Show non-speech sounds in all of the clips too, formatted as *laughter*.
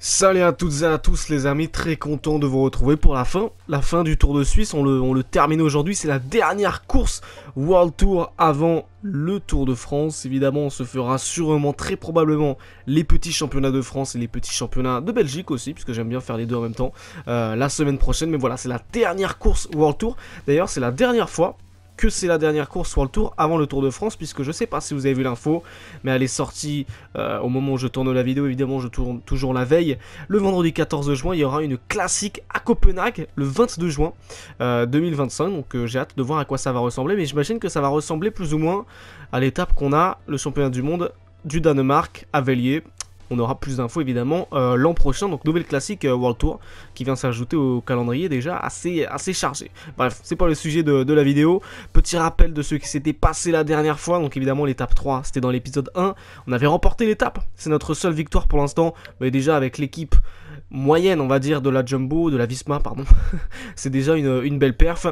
Salut à toutes et à tous les amis, très content de vous retrouver pour la fin, la fin du Tour de Suisse, on le, termine aujourd'hui, c'est la dernière course World Tour avant le Tour de France, évidemment on se fera sûrement très probablement les petits championnats de France et les petits championnats de Belgique aussi, puisque j'aime bien faire les deux en même temps, euh, la semaine prochaine, mais voilà c'est la dernière course World Tour, d'ailleurs c'est la dernière fois que c'est la dernière course sur le tour avant le Tour de France, puisque je ne sais pas si vous avez vu l'info, mais elle est sortie euh, au moment où je tourne la vidéo, évidemment je tourne toujours la veille. Le vendredi 14 juin, il y aura une classique à Copenhague, le 22 juin 2025, euh, donc euh, j'ai hâte de voir à quoi ça va ressembler, mais j'imagine que ça va ressembler plus ou moins à l'étape qu'on a, le championnat du monde du Danemark à Vélier on aura plus d'infos évidemment euh, l'an prochain. Donc nouvelle classique euh, World Tour qui vient s'ajouter au calendrier déjà assez, assez chargé. Bref, c'est pas le sujet de, la vidéo. Petit rappel de ce qui s'était passé la dernière fois. Donc évidemment l'étape 3 c'était dans l'épisode 1. On avait remporté l'étape. C'est notre seule victoire pour l'instant. Mais déjà avec l'équipe moyenne on va dire de la Jumbo, de la Visma pardon. *laughs* c'est déjà une, une belle perf.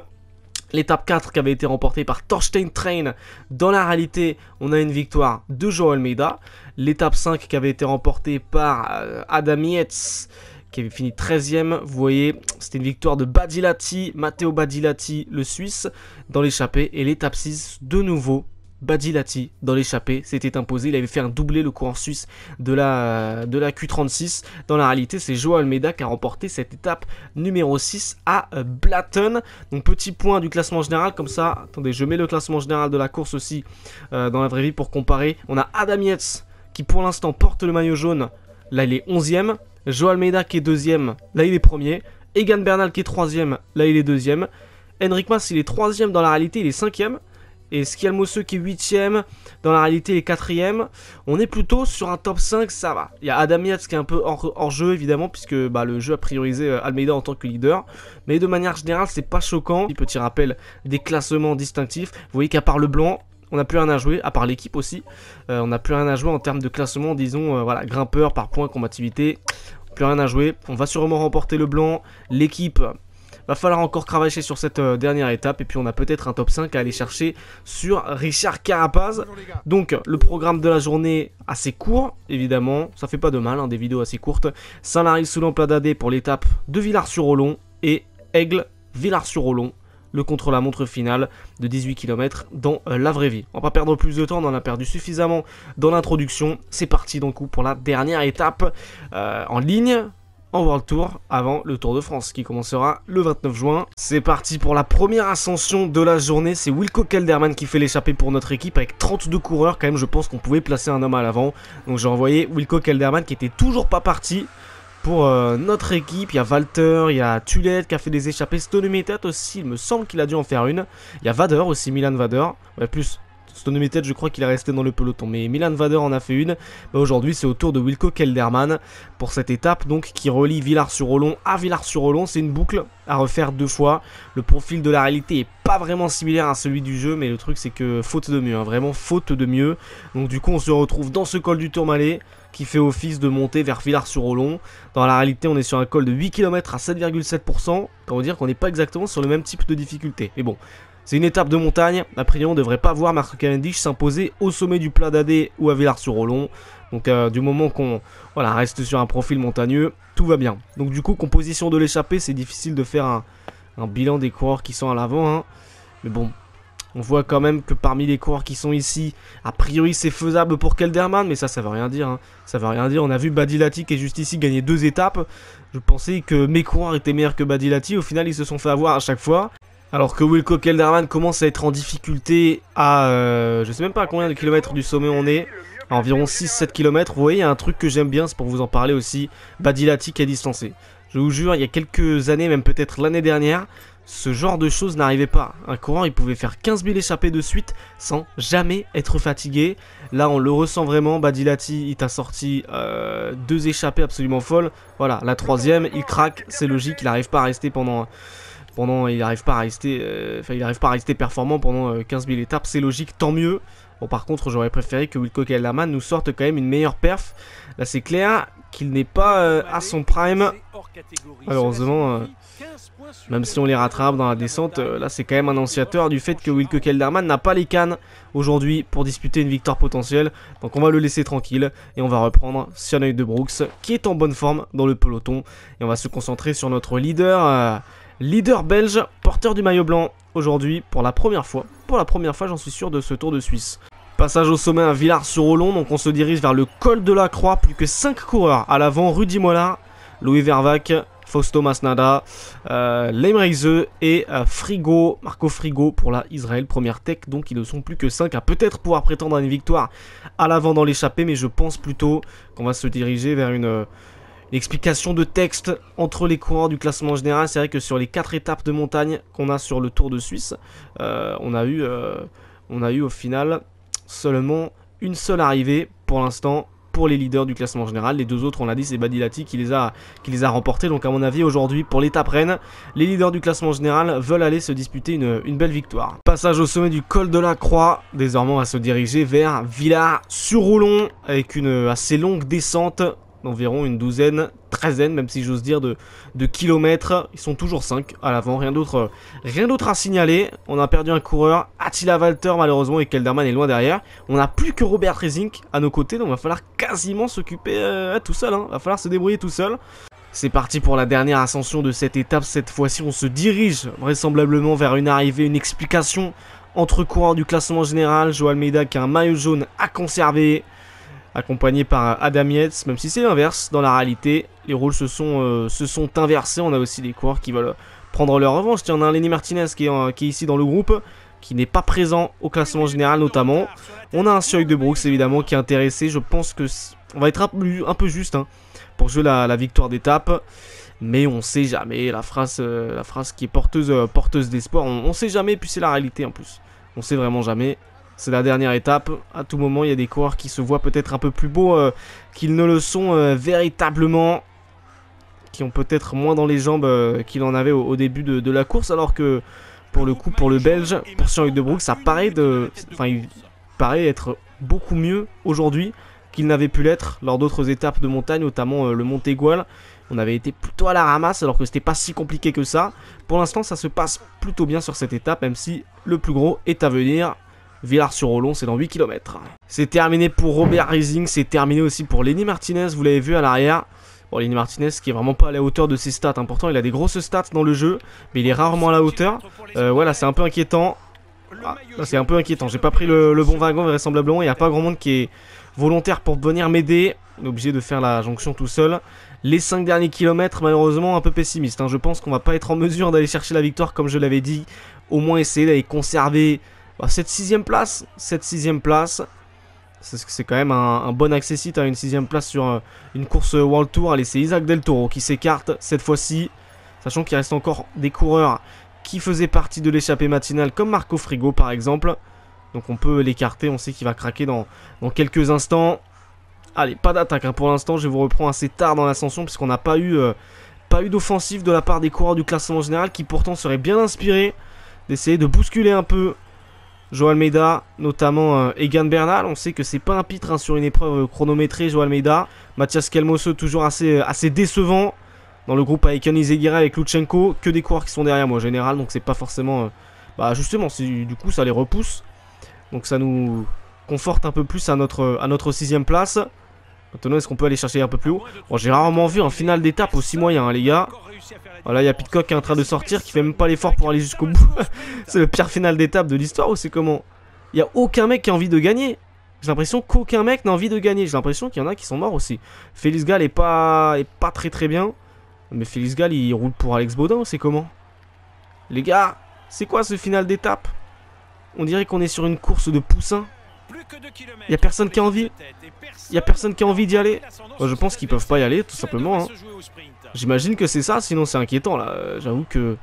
L'étape 4 qui avait été remportée par Torstein Train. Dans la réalité, on a une victoire de João Almeida. L'étape 5 qui avait été remportée par euh, Adam Yates qui avait fini 13ème. Vous voyez, c'était une victoire de Badilati, Matteo Badilati, le Suisse, dans l'échappée. Et l'étape 6, de nouveau, Badilati dans l'échappée s'était imposé. Il avait fait un doublé le courant suisse de la, de la Q36. Dans la réalité, c'est Joao Almeida qui a remporté cette étape numéro 6 à euh, Blatten. Donc petit point du classement général comme ça. Attendez, je mets le classement général de la course aussi euh, dans la vraie vie pour comparer. On a Adam Yetz qui pour l'instant porte le maillot jaune. Là, il est 11e. Joao Almeida qui est 2e. Là, il est premier. Egan Bernal qui est 3e. Là, il est 2e. Henrik Mas, il est 3 dans la réalité, il est 5 et Skialmosso qui est 8 dans la réalité est 4 On est plutôt sur un top 5, ça va. Il y a Adam Yates qui est un peu hors, jeu évidemment, puisque bah, le jeu a priorisé euh, Almeida en tant que leader. Mais de manière générale, c'est pas choquant. Petit rappel des classements distinctifs. Vous voyez qu'à part le blanc, on n'a plus rien à jouer, à part l'équipe aussi. Euh, on n'a plus rien à jouer en termes de classement, disons, euh, voilà, grimpeur par point, combativité. Plus rien à jouer. On va sûrement remporter le blanc. L'équipe, Va falloir encore cravacher sur cette euh, dernière étape. Et puis on a peut-être un top 5 à aller chercher sur Richard Carapaz. Donc le programme de la journée assez court, évidemment. Ça fait pas de mal, hein, des vidéos assez courtes. Saint-Lary sous pour l'étape de Villars-sur-Olon. Et Aigle, Villars-sur-Olon le contre-la-montre finale de 18 km dans euh, la vraie vie. On va pas perdre plus de temps, on en a perdu suffisamment dans l'introduction. C'est parti donc pour la dernière étape euh, en ligne World Tour avant le Tour de France qui commencera le 29 juin. C'est parti pour la première ascension de la journée. C'est Wilco Kelderman qui fait l'échappée pour notre équipe avec 32 coureurs. Quand même, je pense qu'on pouvait placer un homme à l'avant. Donc j'ai envoyé Wilco Kelderman qui était toujours pas parti pour euh, notre équipe. Il y a Walter, il y a Tulette qui a fait des échappées. Tate aussi, il me semble qu'il a dû en faire une. Il y a Vader aussi, Milan Vader. Ouais, plus méthode, je crois qu'il est resté dans le peloton. Mais Milan Vader en a fait une. Bah, aujourd'hui, c'est au tour de Wilco Kelderman pour cette étape donc qui relie Villars-sur-Olon à Villars-sur-Olon. C'est une boucle à refaire deux fois. Le profil de la réalité est pas vraiment similaire à celui du jeu, mais le truc c'est que faute de mieux, hein. vraiment faute de mieux. Donc du coup, on se retrouve dans ce col du Tourmalet qui fait office de monter vers Villars-sur-Olon. Dans la réalité, on est sur un col de 8 km à 7,7%. Comment dire qu'on n'est pas exactement sur le même type de difficulté. Mais bon, c'est une étape de montagne. A priori, on ne devrait pas voir Marc Cavendish s'imposer au sommet du plat d'Adé ou à Villars-sur-Olon. Donc euh, du moment qu'on voilà, reste sur un profil montagneux, tout va bien. Donc du coup, composition de l'échappée, c'est difficile de faire un, bilan des coureurs qui sont à l'avant. Hein. Mais bon, on voit quand même que parmi les coureurs qui sont ici, a priori c'est faisable pour Kelderman, mais ça, ça veut rien dire. Hein. Ça veut rien dire. On a vu Badilati qui est juste ici gagner deux étapes. Je pensais que mes coureurs étaient meilleurs que Badilati. Au final, ils se sont fait avoir à chaque fois. Alors que Wilco Kelderman commence à être en difficulté à, euh, je sais même pas à combien de kilomètres du sommet on est, à environ 6-7 kilomètres, Vous voyez, il y a un truc que j'aime bien, c'est pour vous en parler aussi, Badilati qui est distancé. Je vous jure, il y a quelques années, même peut-être l'année dernière, ce genre de choses n'arrivait pas. Un courant, il pouvait faire 15 000 échappées de suite sans jamais être fatigué. Là, on le ressent vraiment. Badilati, il t'a sorti euh, deux échappées absolument folles. Voilà, la troisième, il craque, c'est logique, il n'arrive pas à rester pendant pendant, il n'arrive pas à rester, euh, il pas à rester performant pendant 15 euh, 000 étapes, c'est logique, tant mieux. Bon, par contre, j'aurais préféré que Wilco Kelderman nous sorte quand même une meilleure perf. Là, c'est clair qu'il n'est pas euh, à son prime. Malheureusement, même si on les rattrape dans la descente, là, c'est quand même annonciateur du fait que Wilco Kelderman n'a pas les cannes aujourd'hui pour disputer une victoire potentielle. Donc, on va le laisser tranquille et on va reprendre Sionoy de Brooks qui est en bonne forme dans le peloton. Et on va se concentrer sur notre leader leader belge, porteur du maillot blanc aujourd'hui pour la première fois. Pour la première fois, j'en suis sûr, de ce Tour de Suisse. Passage au sommet à Villars-sur-Olon, donc on se dirige vers le col de la Croix. Plus que 5 coureurs à l'avant, Rudy Mola, Louis Vervac, Fausto Masnada, euh, et euh, Frigo, Marco Frigo pour la Israël première tech. Donc ils ne sont plus que 5 à peut-être pouvoir prétendre à une victoire à l'avant dans l'échappée, mais je pense plutôt qu'on va se diriger vers une... L'explication de texte entre les coureurs du classement général, c'est vrai que sur les quatre étapes de montagne qu'on a sur le Tour de Suisse, euh, on, a eu, euh, on a eu au final seulement une seule arrivée pour l'instant pour les leaders du classement général. Les deux autres, on l'a dit, c'est Badilati qui les a, qui les a remportés. Donc à mon avis, aujourd'hui, pour l'étape Rennes, les leaders du classement général veulent aller se disputer une, une, belle victoire. Passage au sommet du col de la Croix. Désormais, on va se diriger vers Villars-sur-Roulon avec une euh, assez longue descente Environ une douzaine, treizaine, même si j'ose dire, de, de kilomètres. Ils sont toujours 5 à l'avant, rien d'autre euh, rien d'autre à signaler. On a perdu un coureur, Attila Walter malheureusement, et Kelderman est loin derrière. On n'a plus que Robert Rezink à nos côtés, donc il va falloir quasiment s'occuper euh, tout seul. Il hein. va falloir se débrouiller tout seul. C'est parti pour la dernière ascension de cette étape. Cette fois-ci, on se dirige vraisemblablement vers une arrivée, une explication entre coureurs du classement général. Joao Almeida qui a un maillot jaune à conserver accompagné par euh, Adam Yates, même si c'est l'inverse, dans la réalité, les rôles euh, se sont, inversés, on a aussi des coureurs qui veulent prendre leur revanche, tiens, on a un Lenny Martinez qui est, euh, ici dans le groupe, qui n'est pas présent au classement général notamment, on a un Cirque de Brooks évidemment qui est intéressé, je pense que on va être un peu juste hein, pour jouer la, victoire d'étape, mais on sait jamais, la phrase, la qui est porteuse, porteuse d'espoir, on, on sait jamais, puis c'est la réalité en plus, on sait vraiment jamais, c'est la dernière étape. À tout moment, il y a des coureurs qui se voient peut-être un peu plus beaux euh, qu'ils ne le sont euh, véritablement. Qui ont peut-être moins dans les jambes euh, qu'il en avait au, début de, la course. Alors que pour le coup, pour le Belge, pour Sean Hugdebrook, ça paraît de. il paraît être beaucoup mieux aujourd'hui qu'il n'avait pu l'être lors d'autres étapes de montagne, notamment le Mont On avait été plutôt à la ramasse alors que c'était pas si compliqué que ça. Pour l'instant, ça se passe plutôt bien sur cette étape, même si le plus gros est à venir. Villars-sur-Olon, c'est dans 8 km. C'est terminé pour Robert Rising, c'est terminé aussi pour Lenny Martinez, vous l'avez vu à l'arrière. Bon, Lenny Martinez qui est vraiment pas à la hauteur de ses stats, Important pourtant il a des grosses stats dans le jeu, mais il est rarement à la hauteur. voilà, euh, c'est un peu inquiétant. Ah, c'est un peu inquiétant, j'ai pas pris le, bon wagon vraisemblablement, il n'y a pas grand monde qui est volontaire pour venir m'aider. Obligé de faire la jonction tout seul. Les 5 derniers kilomètres, malheureusement, un peu pessimiste. Hein. Je pense qu'on va pas être en mesure d'aller chercher la victoire comme je l'avais dit. Au moins essayer d'aller conserver ah, cette sixième place, cette sixième place, c'est quand même un, bon accessite à hein, une sixième place sur euh, une course World Tour. Allez, c'est Isaac Del Toro qui s'écarte cette fois-ci, sachant qu'il reste encore des coureurs qui faisaient partie de l'échappée matinale, comme Marco Frigo par exemple. Donc on peut l'écarter, on sait qu'il va craquer dans, quelques instants. Allez, pas d'attaque hein, pour l'instant, je vous reprends assez tard dans l'ascension puisqu'on n'a pas eu, euh, pas eu d'offensive de la part des coureurs du classement général qui pourtant seraient bien inspirés d'essayer de bousculer un peu Joao Almeida, notamment euh, Egan Bernal. On sait que c'est pas un pitre hein, sur une épreuve euh, chronométrée, Joao Almeida. Mathias Kelmoso, toujours assez, euh, assez décevant dans le groupe avec Yannis avec Luchenko. Que des coureurs qui sont derrière moi en général, donc c'est pas forcément. bah justement, du coup ça les repousse. Donc ça nous conforte un peu plus à notre, à notre sixième place. Maintenant, est-ce qu'on peut aller chercher un peu plus haut bon, J'ai rarement vu un final d'étape aussi moyen, hein, les gars. Voilà, il y a Pitcock qui est en train de sortir, qui fait même pas l'effort pour aller jusqu'au bout. *laughs* c'est le pire final d'étape de l'histoire ou c'est comment Il y a aucun mec qui a envie de gagner. J'ai l'impression qu'aucun mec n'a envie de gagner. J'ai l'impression qu'il y en a qui sont morts aussi. Félix Gall est pas, est pas très très bien. Mais Félix Gall, il roule pour Alex Baudin, c'est comment Les gars, c'est quoi ce final d'étape On dirait qu'on est sur une course de poussins. Il a personne qui a envie. Il a personne qui a envie d'y aller. je pense qu'ils peuvent pas y aller, tout simplement. Hein. J'imagine que c'est ça, sinon c'est inquiétant, là. Euh, j'avoue que...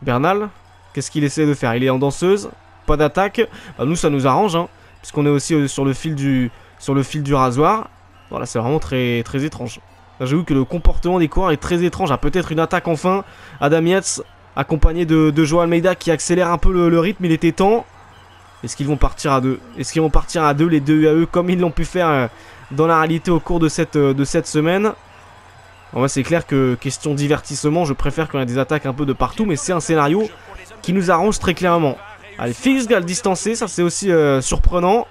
Bernal, qu'est-ce qu'il essaie de faire Il est en danseuse, pas d'attaque. Bah, nous, ça nous arrange, hein, puisqu'on est aussi euh, sur le fil du, sur le fil du rasoir. Voilà, c'est vraiment très, très étrange. J'avoue que le comportement des coureurs est très étrange. A ah, peut-être une attaque enfin. Adam Yates, accompagné de, de Joao Almeida, qui accélère un peu le rythme. Il était temps. Est-ce qu'ils vont partir à deux Est-ce qu'ils vont partir à deux les deux UAE comme ils l'ont pu faire euh, dans la réalité au cours de cette, euh, de cette semaine c'est clair que question divertissement, je préfère qu'on ait des attaques un peu de partout, mais c'est un scénario qui nous arrange très clairement. Allez, le distancé, ça c'est aussi euh, surprenant.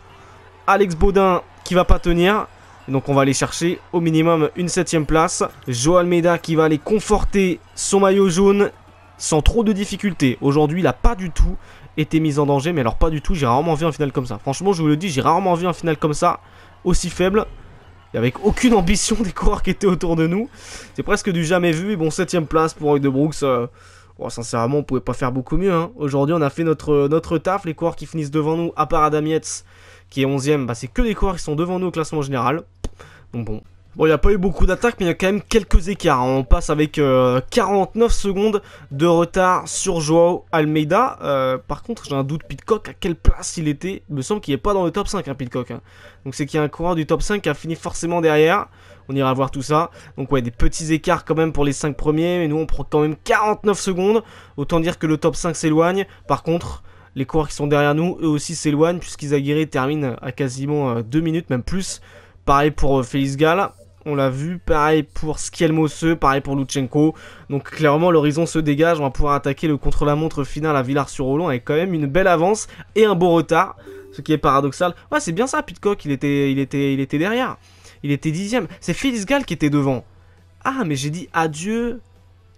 Alex Baudin qui va pas tenir. Donc on va aller chercher au minimum une septième place. Joao Almeida qui va aller conforter son maillot jaune sans trop de difficultés. Aujourd'hui, il n'a pas du tout été mis en danger, mais alors pas du tout. J'ai rarement vu un final comme ça. Franchement, je vous le dis, j'ai rarement vu un final comme ça, aussi faible. Et avec aucune ambition *laughs* des coureurs qui étaient autour de nous. C'est presque du jamais vu. Et bon, 7ème place pour Roy de Brooks. Euh, oh, sincèrement, on pouvait pas faire beaucoup mieux. Hein. Aujourd'hui, on a fait notre, notre taf. Les coureurs qui finissent devant nous, à part Adam qui est 11ème, bah, c'est que des coureurs qui sont devant nous au classement général. Bon bon, Bon, il n'y a pas eu beaucoup d'attaques, mais il y a quand même quelques écarts. On passe avec 49 euh, secondes de retard sur Joao Almeida. Euh, par contre, j'ai un doute, Pitcock, à quelle place il était Il me semble qu'il n'est pas dans le top 5, hein, Pitcock. Hein. Donc c'est qu'il y a un coureur du top 5 qui a fini forcément derrière. On ira voir tout ça. Donc ouais, des petits écarts quand même pour les 5 premiers. Mais nous, on prend quand même 49 secondes. Autant dire que le top 5 s'éloigne. Par contre, les coureurs qui sont derrière nous, eux aussi s'éloignent. puisqu'Isaguirre termine à quasiment 2 euh, minutes, même plus. Pareil pour Félix Gall on l'a vu. Pareil pour Skelmoseux, pareil pour Luchenko. Donc clairement l'horizon se dégage, on va pouvoir attaquer le contre-la-montre final à villars sur rollon avec quand même une belle avance et un beau retard. Ce qui est paradoxal. Ouais c'est bien ça, Pitcock il était, il, était, il était derrière. Il était dixième. C'est Gall qui était devant. Ah mais j'ai dit adieu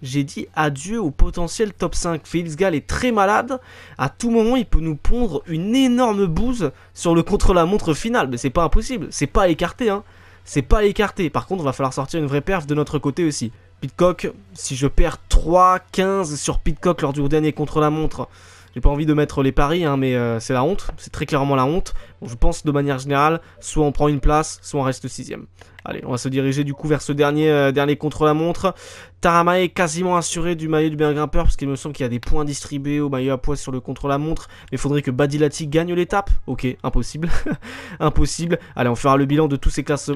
j'ai dit adieu au potentiel top 5. Félix Gall est très malade. À tout moment, il peut nous pondre une énorme bouse sur le contre-la-montre final. Mais c'est pas impossible. C'est pas écarté. Hein c'est pas écarté. Par contre, il va falloir sortir une vraie perf de notre côté aussi. Pitcock, si je perds 3-15 sur Pitcock lors du dernier contre-la-montre, j'ai pas envie de mettre les paris, hein, mais euh, c'est la honte. C'est très clairement la honte. je pense de manière générale, soit on prend une place, soit on reste sixième. Allez, on va se diriger du coup vers ce dernier, euh, dernier contre-la-montre. Tarama est quasiment assuré du maillot du bien grimpeur, parce qu'il me semble qu'il y a des points distribués au maillot à poids sur le contre-la-montre. Mais faudrait que Badilati gagne l'étape. Ok, impossible. *laughs* impossible. Allez, on fera le bilan de tous ces classes...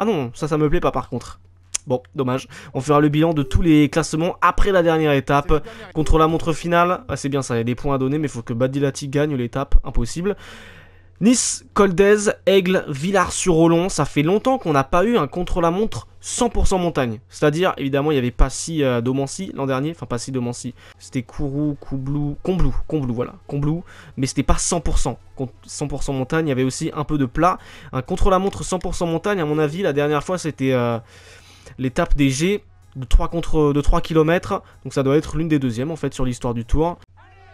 Ah non, ça, ça me plaît pas par contre. Bon, dommage. On fera le bilan de tous les classements après la dernière étape. Contre la montre finale, ah, c'est bien ça, il y a des points à donner, mais il faut que Badilati gagne l'étape, impossible. Nice, Coldez, Aigle, Villars-sur-Olon, ça fait longtemps qu'on n'a pas eu un contre-la-montre 100% montagne. C'est-à-dire, évidemment, il y avait pas si euh, Domancy l'an dernier, enfin pas si Domancy. C'était Kourou, Koublou, Comblou, Comblou, voilà, Comblou, mais c'était pas 100%. 100% montagne, il y avait aussi un peu de plat. Un contre-la-montre 100% montagne, à mon avis, la dernière fois, c'était... Euh, l'étape des G de 3, contre, de 3 km. Donc ça doit être l'une des deuxièmes en fait sur l'histoire du tour.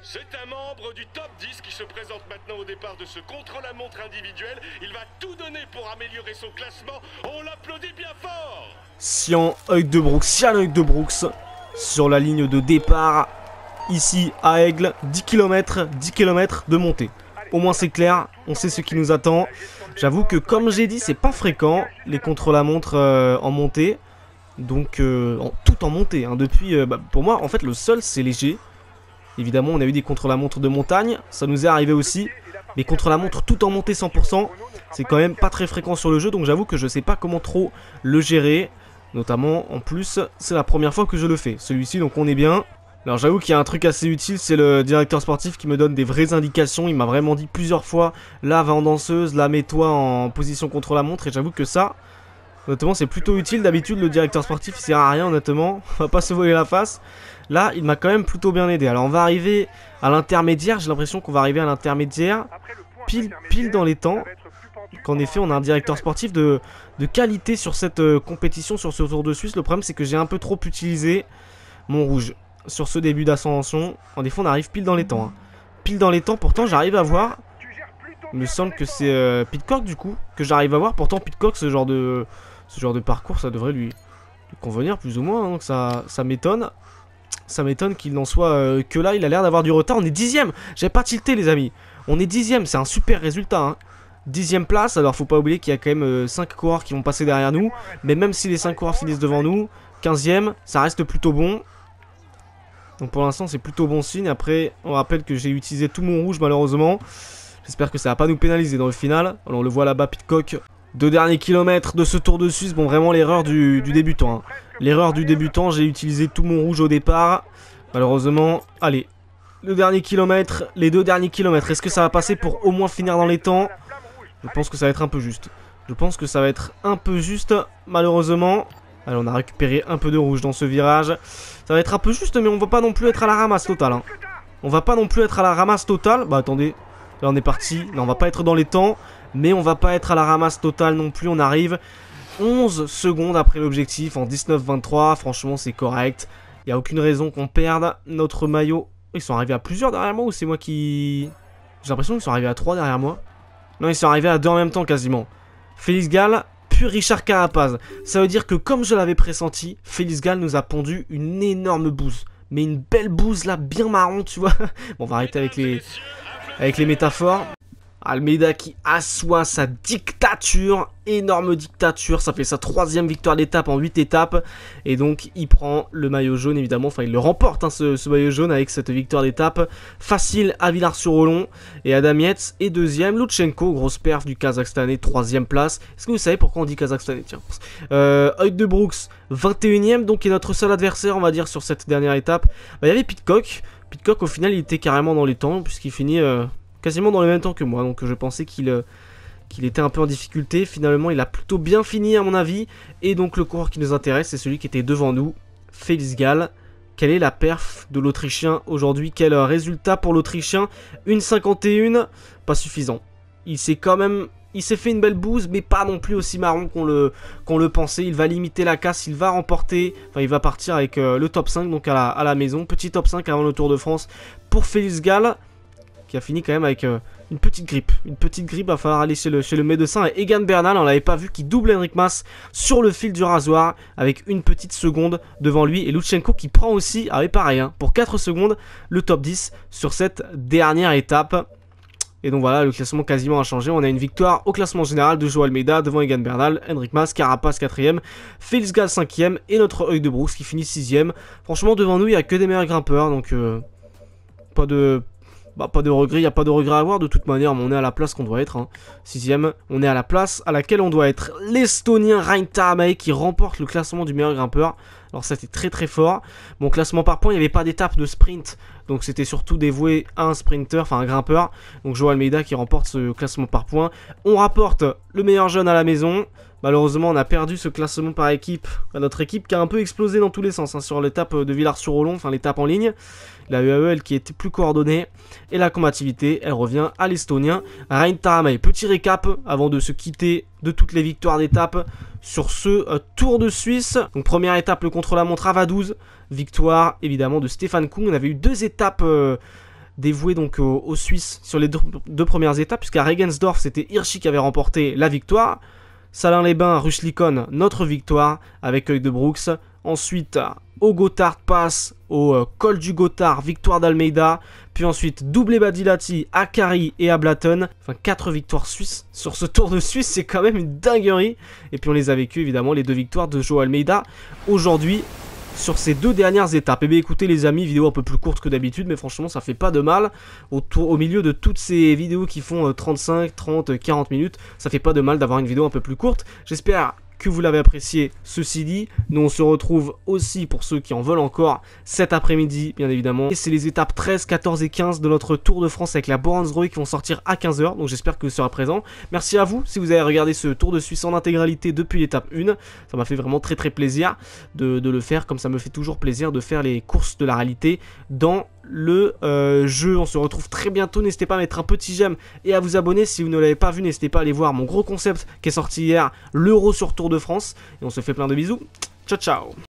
C'est un membre du top 10 qui se présente maintenant au départ de ce contre-la-montre individuel. Il va tout donner pour améliorer son classement. On l'applaudit bien fort Sian Oeil de Brooks, Sian Oeil de Brooks sur la ligne de départ. Ici à Aigle, 10 km, 10 km de montée. Au moins c'est clair, on sait ce qui nous attend. J'avoue que comme j'ai dit, c'est pas fréquent les contre-la-montre euh, en montée. Donc euh, tout en montée. Hein. Depuis, euh, bah, pour moi, en fait, le sol c'est léger. Évidemment, on a eu des contre-la-montre de montagne, ça nous est arrivé aussi. Mais contre-la-montre tout en montée 100%, c'est quand même pas très fréquent sur le jeu. Donc j'avoue que je sais pas comment trop le gérer. Notamment, en plus, c'est la première fois que je le fais. Celui-ci, donc on est bien. Alors j'avoue qu'il y a un truc assez utile, c'est le directeur sportif qui me donne des vraies indications. Il m'a vraiment dit plusieurs fois, là va en danseuse, là mets-toi en position contre la montre. Et j'avoue que ça, notamment c'est plutôt utile. D'habitude le directeur sportif il sert à rien honnêtement, on va pas se voler la face. Là il m'a quand même plutôt bien aidé. Alors on va arriver à l'intermédiaire, j'ai l'impression qu'on va arriver à l'intermédiaire, pile, pile dans les temps. Qu'en effet on a un directeur sportif de, qualité sur cette euh, compétition, sur ce Tour de Suisse. Le problème c'est que j'ai un peu trop utilisé mon rouge sur ce début d'ascension. En défaut, on arrive pile dans les temps. Hein. Pile dans les temps, pourtant, j'arrive à voir. Il me semble que c'est euh, Pitcock, du coup, que j'arrive à voir. Pourtant, Pitcock, ce genre de, ce genre de parcours, ça devrait lui, convenir plus ou moins. Donc, hein. ça, ça m'étonne. Ça m'étonne qu'il n'en soit euh, que là. Il a l'air d'avoir du retard. On est dixième. J'ai pas tilté, les amis. On est dixième. C'est un super résultat. Hein. Dixième place. Alors, faut pas oublier qu'il y a quand même euh, cinq coureurs qui vont passer derrière nous. Mais même si les cinq coureurs finissent devant nous, 15 ça reste plutôt bon. Donc pour l'instant c'est plutôt bon signe. Après on rappelle que j'ai utilisé tout mon rouge malheureusement. J'espère que ça va pas nous pénaliser dans le final. Alors on le voit là-bas Pitcock. Deux derniers kilomètres de ce Tour de Suisse. Bon vraiment l'erreur du, débutant. Hein. L'erreur du débutant j'ai utilisé tout mon rouge au départ. Malheureusement allez. Le dernier kilomètre, les deux derniers kilomètres, est-ce que ça va passer pour au moins finir dans les temps Je pense que ça va être un peu juste. Je pense que ça va être un peu juste, malheureusement. Allez, on a récupéré un peu de rouge dans ce virage. Ça va être un peu juste, mais on va pas non plus être à la ramasse totale. Hein. On va pas non plus être à la ramasse totale. Bah attendez, là on est parti. Là on va pas être dans les temps, mais on va pas être à la ramasse totale non plus. On arrive 11 secondes après l'objectif en 19-23. Franchement, c'est correct. Il n'y a aucune raison qu'on perde notre maillot. Ils sont arrivés à plusieurs derrière moi ou c'est moi qui... J'ai l'impression qu'ils sont arrivés à trois derrière moi. Non, ils sont arrivés à deux en même temps quasiment. Félix Gall, pur Richard Carapaz. Ça veut dire que comme je l'avais pressenti, Félix Gall nous a pondu une énorme bouse. Mais une belle bouse là, bien marron, tu vois. *laughs* Bon, on va arrêter avec les, avec les métaphores. Almeida qui assoit sa dictature, énorme dictature, ça fait sa troisième victoire d'étape en 8 étapes, et donc il prend le maillot jaune évidemment, enfin il le remporte hein, ce, maillot jaune avec cette victoire d'étape, facile à Villars-sur-Olon, et Adam Yates est deuxième, Lutschenko, grosse perf du Kazakhstanais, troisième place, est-ce que vous savez pourquoi on dit Kazakhstanais Tiens, euh, de Brooks, 21ème, donc est notre seul adversaire on va dire sur cette dernière étape, bah, il y avait Pitcock, Pitcock au final il était carrément dans les temps, puisqu'il finit... Euh, quasiment dans le même temps que moi. Donc euh, je pensais euh, qu'il était un peu en difficulté. Finalement, il a plutôt bien fini à mon avis. Et donc le coureur qui nous intéresse, c'est celui qui était devant nous, Félix Gall. Quelle est la perf de l'Autrichien aujourd'hui Quel euh, résultat pour l'Autrichien Une 51, pas suffisant. Il s'est quand même... Il s'est fait une belle bouse, mais pas non plus aussi marron qu'on le, le pensait. Il va limiter la casse, il va remporter, enfin il va partir avec le top 5 donc à à la maison. Petit top 5 avant le Tour de France pour Félix Gall qui a fini quand même avec euh, une petite grippe. Une petite grippe, va falloir aller chez le, médecin. Et Egan Bernal, on l'avait pas vu, qui double Henrik Mas sur le fil du rasoir avec une petite seconde devant lui. Et Lutsenko qui prend aussi, ah pareil, hein, pour 4 secondes, le top 10 sur cette dernière étape. Et donc voilà, le classement quasiment a changé. On a une victoire au classement général de Joao Almeida devant Egan Bernal, Henrik Mas, Carapace 4ème, Félix Gall 5ème et notre œil de brousse qui finit 6ème. Franchement, devant nous, il n'y a que des meilleurs grimpeurs, donc euh, pas de bah, pas de regret, il n'y a pas de regret à avoir. De toute manière, on est à la place qu'on doit être. Hein. Sixième, on est à la place à laquelle on doit être. L'Estonien Rein qui remporte le classement du meilleur grimpeur. Alors ça, c'était très très fort. Bon, classement par points, il n'y avait pas d'étape de sprint. Donc c'était surtout dévoué à un sprinter, enfin un grimpeur. Donc Joao Almeida qui remporte ce classement par points. On rapporte le meilleur jeune à la maison. Malheureusement, on a perdu ce classement par équipe. à notre équipe qui a un peu explosé dans tous les sens hein, sur l'étape euh, de Villars-sur-Olon, enfin l'étape en ligne. La UAE e qui était plus coordonnée. Et la combativité, elle revient à l'Estonien Rein Taramay. Petit récap avant de se quitter de toutes les victoires d'étape sur ce euh, Tour de Suisse. Donc première étape, le contre-la-montre à 12 Victoire évidemment de Stéphane Kung. On avait eu deux étapes euh, dévouées donc aux, Suisses sur les deux, premières étapes, puisqu'à Regensdorf c'était Hirschi qui avait remporté la victoire. salin les bains Ruchlikon, notre victoire avec de Brooks. Ensuite, au Gotthard Pass, au col du Gotthard, victoire d'Almeida. Puis ensuite, doublé Badilati à et à Blatten. Enfin, quatre victoires suisses sur ce Tour de Suisse, c'est quand même une dinguerie. Et puis on les a vécues évidemment, les deux victoires de Joe Almeida aujourd'hui sur ces deux dernières étapes. Et eh bien écoutez les amis, vidéo un peu plus courte que d'habitude, mais franchement ça fait pas de mal. Au, au, milieu de toutes ces vidéos qui font 35, 30, 40 minutes, ça fait pas de mal d'avoir une vidéo un peu plus courte. J'espère que vous l'avez apprécié. Ceci dit, nous on se retrouve aussi pour ceux qui en veulent encore cet après-midi, bien évidemment. Et c'est les étapes 13, 14 et 15 de notre Tour de France avec la Boransgrohe qui vont sortir à 15h, donc j'espère que vous serez présent. Merci à vous si vous avez regardé ce Tour de Suisse en intégralité depuis l'étape 1. Ça m'a fait vraiment très très plaisir de le faire, comme ça me fait toujours plaisir de faire les courses de la réalité dans le euh, jeu. On se retrouve très bientôt. N'hésitez pas à mettre un petit j'aime et à vous abonner. Si vous ne l'avez pas vu, n'hésitez pas à aller voir mon gros concept qui est sorti hier, l'Euro sur Tour de France. Et on se fait plein de bisous. Ciao ciao